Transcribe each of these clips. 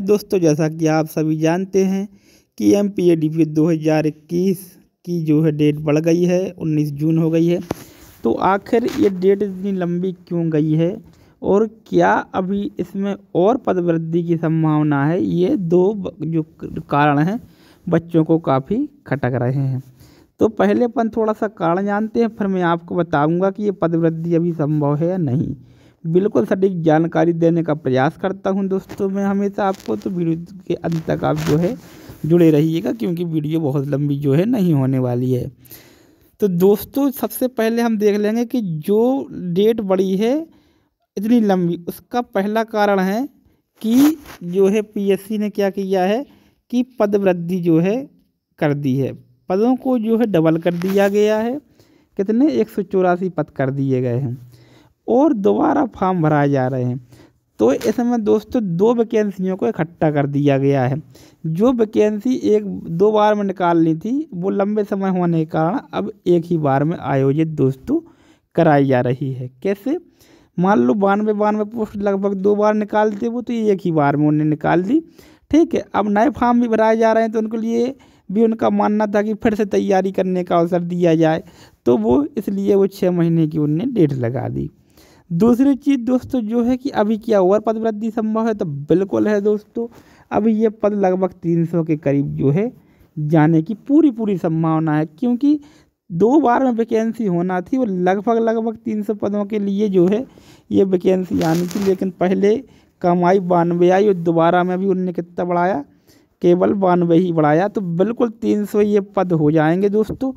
दोस्तों जैसा कि आप सभी जानते हैं कि M P A D P दो हज़ार इक्कीस की जो है डेट बढ़ गई है उन्नीस जून हो गई है तो आखिर ये डेट इतनी लंबी क्यों गई है और क्या अभी इसमें और पद वृद्धि की संभावना है ये दो जो कारण हैं बच्चों को काफ़ी खटक रहे हैं तो पहले अपन थोड़ा सा कारण जानते हैं फिर मैं आपको बताऊंगा कि ये पद वृद्धि अभी संभव है या नहीं बिल्कुल सटीक जानकारी देने का प्रयास करता हूँ दोस्तों मैं हमेशा आपको तो वीडियो के अंत तक आप जो है जुड़े रहिएगा क्योंकि वीडियो बहुत लंबी जो है नहीं होने वाली है तो दोस्तों सबसे पहले हम देख लेंगे कि जो डेट बड़ी है इतनी लंबी उसका पहला कारण है कि जो है पीएससी ने क्या किया है कि पद वृद्धि जो है कर दी है पदों को जो है डबल कर दिया गया है कितने एक सौ चौरासी पद कर दिए गए हैं और दोबारा फॉर्म भराए जा रहे हैं तो इसमें दोस्तों दो वैकेंसियों को इकट्ठा कर दिया गया है जो वैकेंसी एक दो बार में निकालनी थी वो लंबे समय होने के कारण अब एक ही बार में आयोजित दोस्तों कराई जा रही है कैसे मान लो बानवे बानवे पोस्ट लगभग दो बार निकालते वो तो एक ही बार में उन्हें निकाल दी ठीक है अब नए फॉर्म भी भराए जा रहे हैं तो उनके लिए भी उनका मानना था कि फिर से तैयारी करने का अवसर दिया जाए तो वो इसलिए वो छः महीने की उनने डेट लगा दी दूसरी चीज़ दोस्तों जो है कि अभी क्या और पद वृद्धि संभव है तो बिल्कुल है दोस्तों अभी ये पद लगभग 300 के करीब जो है जाने की पूरी पूरी संभावना है क्योंकि दो बार में वैकेंसी होना थी और लगभग लगभग 300 पदों के लिए जो है ये वैकेंसी आनी थी लेकिन पहले कम आई बानवे आई और दोबारा में भी उनने कितना बढ़ाया केवल बानवे ही बढ़ाया तो बिल्कुल तीन सौ ये पद हो जाएंगे दोस्तों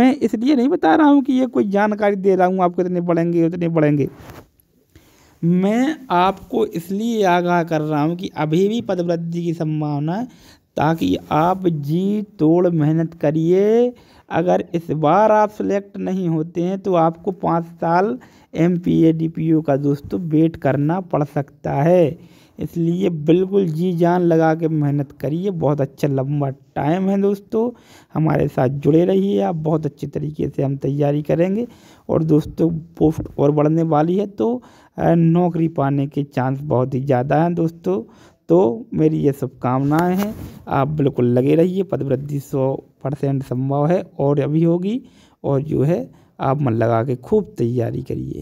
मैं इसलिए नहीं बता रहा हूँ कि ये कोई जानकारी दे रहा हूँ आपको इतने बढ़ेंगे उतने बढ़ेंगे मैं आपको इसलिए आगाह कर रहा हूँ कि अभी भी पद वृद्धि की संभावना है ताकि आप जी तोड़ मेहनत करिए अगर इस बार आप सिलेक्ट नहीं होते हैं तो आपको पाँच साल M P A D P O का दोस्तों वेट करना पड़ सकता है इसलिए बिल्कुल जी जान लगा के मेहनत करिए बहुत अच्छा लंबा टाइम है दोस्तों हमारे साथ जुड़े रहिए आप बहुत अच्छे तरीके से हम तैयारी करेंगे और दोस्तों पोस्ट और बढ़ने वाली है तो नौकरी पाने के चांस बहुत ही ज़्यादा हैं दोस्तों तो मेरी ये शुभकामनाएँ हैं आप बिल्कुल लगे रहिए पदवृद्धि सौ परसेंट संभव है और अभी होगी और जो है आप मन लगा के खूब तैयारी करिए